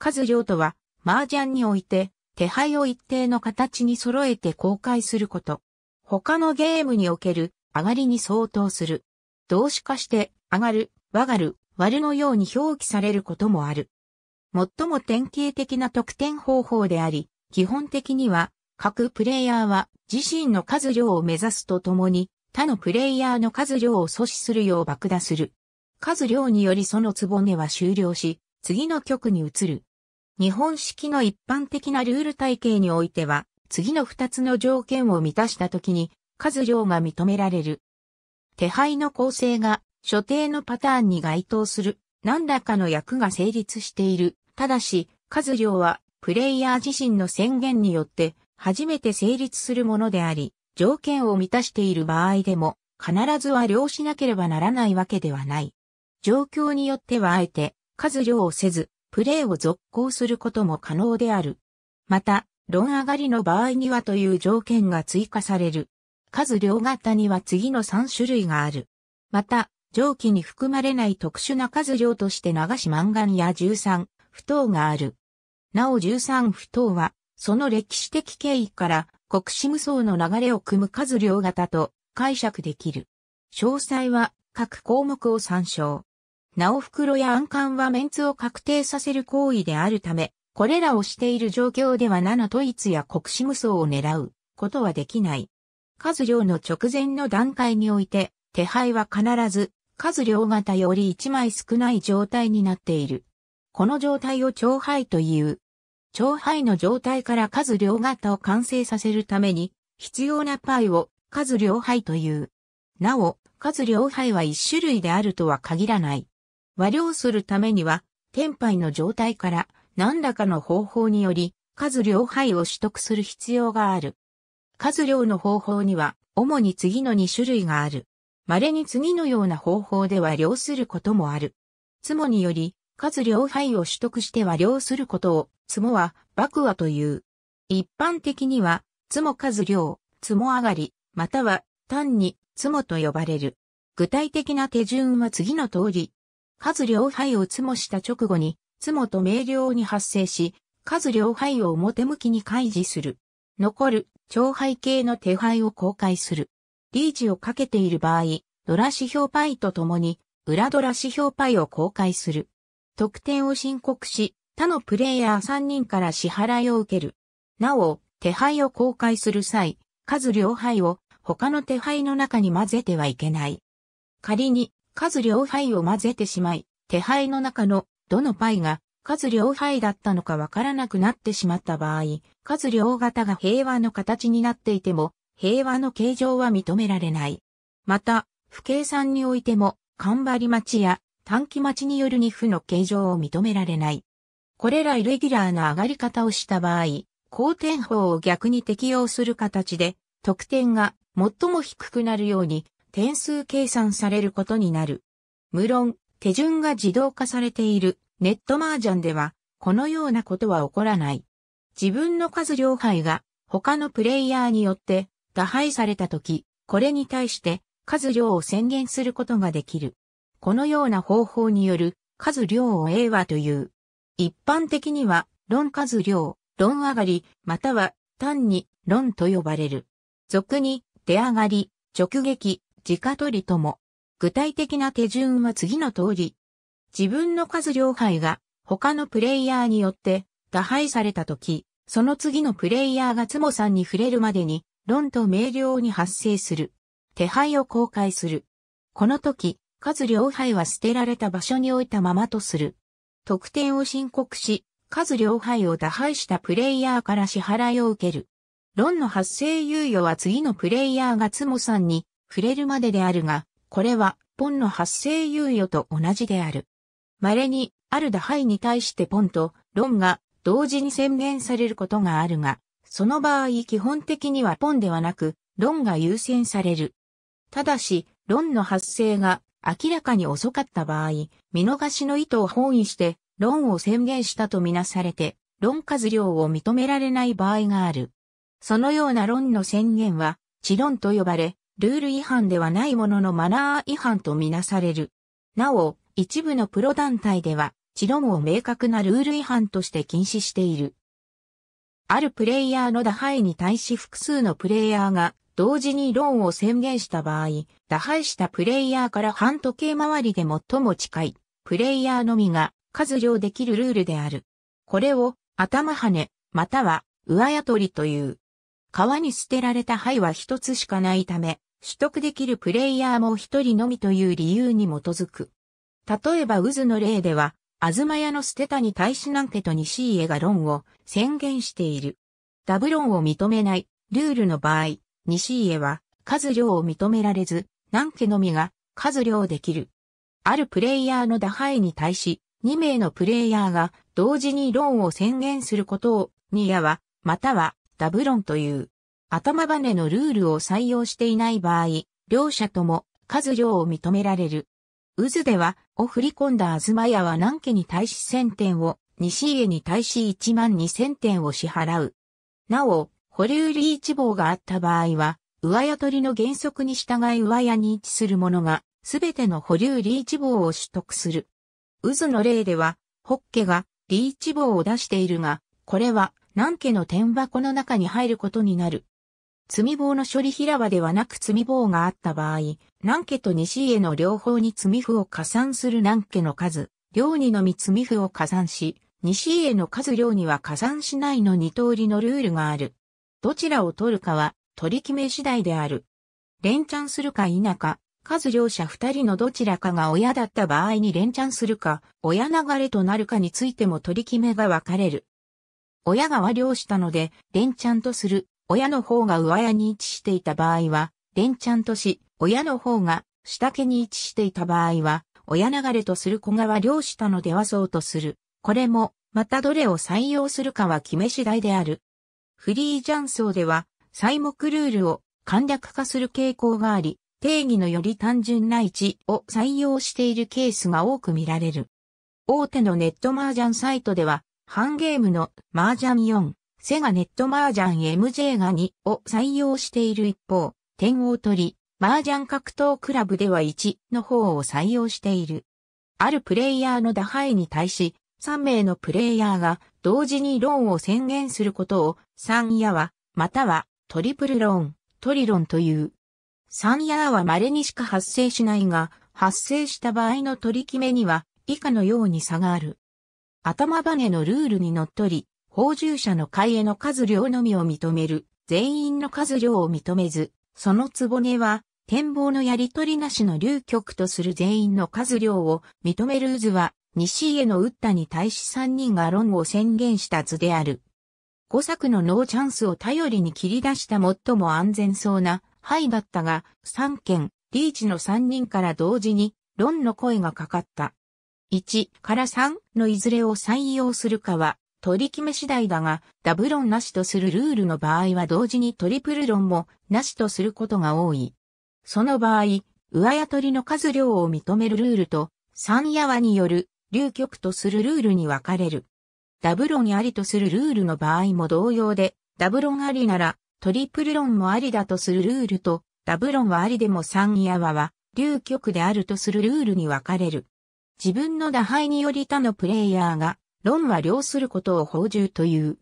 数量とは、麻雀において、手配を一定の形に揃えて公開すること。他のゲームにおける、上がりに相当する。動詞化して、上がる、わがる、割るのように表記されることもある。最も典型的な得点方法であり、基本的には、各プレイヤーは自身の数量を目指すとともに、他のプレイヤーの数量を阻止するよう爆打する。数量によりその壺は終了し、次の局に移る。日本式の一般的なルール体系においては、次の二つの条件を満たした時に、数量が認められる。手配の構成が所定のパターンに該当する何らかの役が成立している。ただし、数量はプレイヤー自身の宣言によって初めて成立するものであり、条件を満たしている場合でも必ずは量しなければならないわけではない。状況によってはあえて数量をせず、プレーを続行することも可能である。また、論上がりの場合にはという条件が追加される。数量型には次の3種類がある。また、上記に含まれない特殊な数量として流し漫画や13、不等がある。なお13不等は、その歴史的経緯から国士無双の流れを組む数量型と解釈できる。詳細は各項目を参照。なお袋や暗管はメンツを確定させる行為であるため、これらをしている状況ではのと一や国士無双を狙うことはできない。数量の直前の段階において、手配は必ず、数量型より1枚少ない状態になっている。この状態を超配という。超配の状態から数量型を完成させるために、必要なパイを数量配という。なお、数量配は1種類であるとは限らない。和量するためには、天敗の状態から何らかの方法により、数量牌を取得する必要がある。数量の方法には、主に次の2種類がある。稀に次のような方法では量することもある。つもにより、数両牌を取得しては量することを、つもは、爆話という。一般的には、つも数量、つも上がり、または、単に、つもと呼ばれる。具体的な手順は次の通り、数両敗をつもした直後に、つもと明瞭に発生し、数両敗を表向きに開示する。残る、長敗系の手敗を公開する。リーチをかけている場合、ドラ指標パイとともに、裏ドラ指標パイを公開する。得点を申告し、他のプレイヤー3人から支払いを受ける。なお、手配を公開する際、数両配を他の手配の中に混ぜてはいけない。仮に数両牌を混ぜてしまい、手牌の中のどのパイが数両牌だったのかわからなくなってしまった場合、数両型が平和の形になっていても、平和の形状は認められない。また、不計算においても、頑張り待ちや短期待ちによる二負の形状を認められない。これらイレギュラーな上がり方をした場合、後天法を逆に適用する形で、得点が最も低くなるように点数計算されることになる。無論、手順が自動化されているネット麻雀では、このようなことは起こらない。自分の数両牌が他のプレイヤーによって打敗されたとき、これに対して数量を宣言することができる。このような方法による数量を A 和という。一般的には論数量、論上がり、または単に論と呼ばれる。俗に出上がり、直撃、自家取りとも。具体的な手順は次の通り。自分の数両牌が他のプレイヤーによって打敗されたとき、その次のプレイヤーがつもさんに触れるまでに、論と明瞭に発生する。手配を公開する。この時、数両牌は捨てられた場所に置いたままとする。得点を申告し、数両牌を打敗したプレイヤーから支払いを受ける。論の発生猶予は次のプレイヤーがつもさんに触れるまでであるが、これは、ポンの発生猶予と同じである。稀に、ある打敗に対してポンと、ロンが、同時に宣言されることがあるが、その場合基本的にはポンではなく、ロンが優先される。ただし、ロンの発生が明らかに遅かった場合、見逃しの意図を包意して、ロンを宣言したとみなされて、ロン数量を認められない場合がある。そのようなロンの宣言は、知論と呼ばれ、ルール違反ではないもののマナー違反とみなされる。なお、一部のプロ団体では、チロムを明確なルール違反として禁止している。あるプレイヤーの打敗に対し複数のプレイヤーが同時にローンを宣言した場合、打敗したプレイヤーから半時計回りで最も近いプレイヤーのみが数量できるルールである。これを頭跳ね、または上雇りという。川に捨てられた灰は一つしかないため、取得できるプレイヤーも一人のみという理由に基づく。例えば渦の例では、東屋の捨てたに対し南家と西家が論を宣言している。ダブ論を認めないルールの場合、西家は数量を認められず、南家のみが数量できる。あるプレイヤーの打敗に対し、2名のプレイヤーが同時に論を宣言することを、ニヤは、またはダブ論という。頭バネのルールを採用していない場合、両者とも数量を認められる。渦では、を振り込んだまやは南家に対し1000点を、西家に対し1万2000点を支払う。なお、保留リーチ棒があった場合は、上屋取りの原則に従い上屋に位置する者が、すべての保留リーチ棒を取得する。渦の例では、ホッケがリーチ棒を出しているが、これは南家の天箱の中に入ることになる。罪棒の処理平場ではなく罪棒があった場合、南家と西家の両方に罪符を加算する南家の数、両にのみ罪符を加算し、西家の数両には加算しないの二通りのルールがある。どちらを取るかは取り決め次第である。連チャンするか否か、数両者二人のどちらかが親だった場合に連チャンするか、親流れとなるかについても取り決めが分かれる。親が和両したので、連チャンとする。親の方が上屋に位置していた場合は、連チャンとし、親の方が下家に位置していた場合は、親流れとする子川漁両下の出はそうとする。これも、またどれを採用するかは決め次第である。フリージャン層では、採目ルールを簡略化する傾向があり、定義のより単純な位置を採用しているケースが多く見られる。大手のネット麻雀サイトでは、ハンゲームの麻雀4、セガネット麻雀 MJ が2を採用している一方、点を取り、麻雀格闘クラブでは1の方を採用している。あるプレイヤーの打敗に対し、3名のプレイヤーが同時にローンを宣言することを3やは、またはトリプルローン、トリロンという。3やは稀にしか発生しないが、発生した場合の取り決めには以下のように差がある。頭バネのルールにのっとり、法従者の会への数量のみを認める、全員の数量を認めず、その壺は、展望のやりとりなしの流局とする全員の数量を認める渦は、西への打ったに対し3人が論を宣言した図である。5作のノーチャンスを頼りに切り出した最も安全そうな牌だったが、3件、リーチの3人から同時に論の声がかかった。1から3のいずれを採用するかは、取り決め次第だが、ダブロンなしとするルールの場合は同時にトリプルロンもなしとすることが多い。その場合、上や取りの数量を認めるルールと、三夜和による、流局とするルールに分かれる。ダブロンありとするルールの場合も同様で、ダブロンありなら、トリプルロンもありだとするルールと、ダブロンはありでも三夜和は、流局であるとするルールに分かれる。自分の打敗により他のプレイヤーが論は量することを報従という。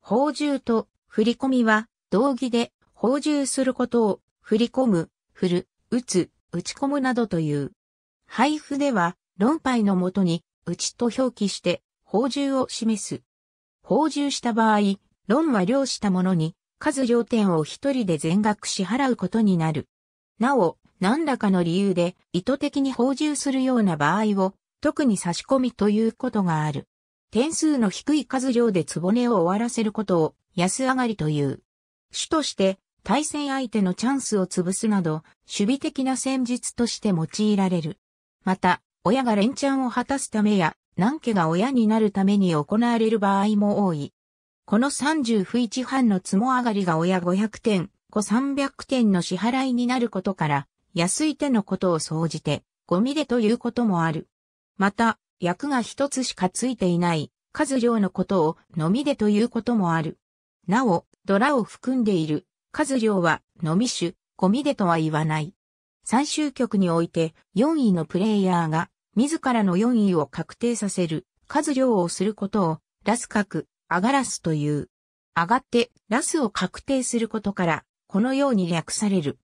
報従と振り込みは同義で報従することを振り込む、振る、打つ、打ち込むなどという。配布では論牌のもとに打ちと表記して報従を示す。報従した場合、論は量した者に数両点を一人で全額支払うことになる。なお、何らかの理由で意図的に報従するような場合を特に差し込みということがある。点数の低い数量でつぼねを終わらせることを安上がりという。主として対戦相手のチャンスを潰すなど、守備的な戦術として用いられる。また、親が連チャンを果たすためや、何家が親になるために行われる場合も多い。この30不一半のつも上がりが親500点、子300点の支払いになることから、安い手のことを総じて、ゴミでということもある。また、役が一つしかついていない、数量のことをのみでということもある。なお、ドラを含んでいる、数量は、のみ種、ゴミでとは言わない。最終局において、4位のプレイヤーが、自らの4位を確定させる、数量をすることを、ラス角、上がらすという。上がって、ラスを確定することから、このように略される。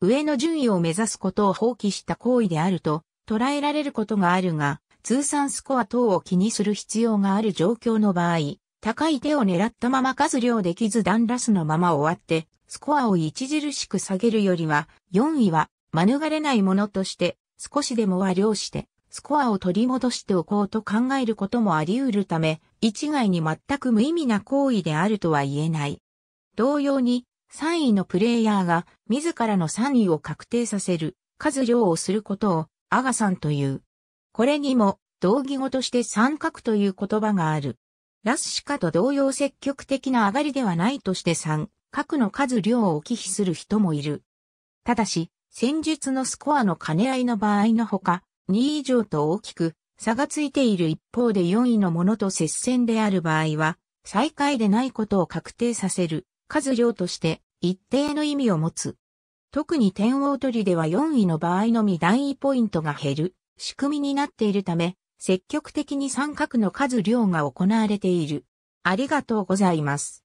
上の順位を目指すことを放棄した行為であると、捉えられることがあるが、通算スコア等を気にする必要がある状況の場合、高い手を狙ったまま数量できず段ラスのまま終わって、スコアを著しく下げるよりは、4位は免れないものとして、少しでも和量して、スコアを取り戻しておこうと考えることもあり得るため、一概に全く無意味な行為であるとは言えない。同様に、3位のプレイヤーが自らの3位を確定させる数量をすることをアガさんという。これにも、同義語として三角という言葉がある。ラスシカと同様積極的な上がりではないとして三角の数量を忌避する人もいる。ただし、戦術のスコアの兼ね合いの場合のほか、2以上と大きく差がついている一方で4位のものと接戦である場合は、最下位でないことを確定させる数量として一定の意味を持つ。特に点を取りでは4位の場合のみ段位ポイントが減る仕組みになっているため、積極的に三角の数量が行われている。ありがとうございます。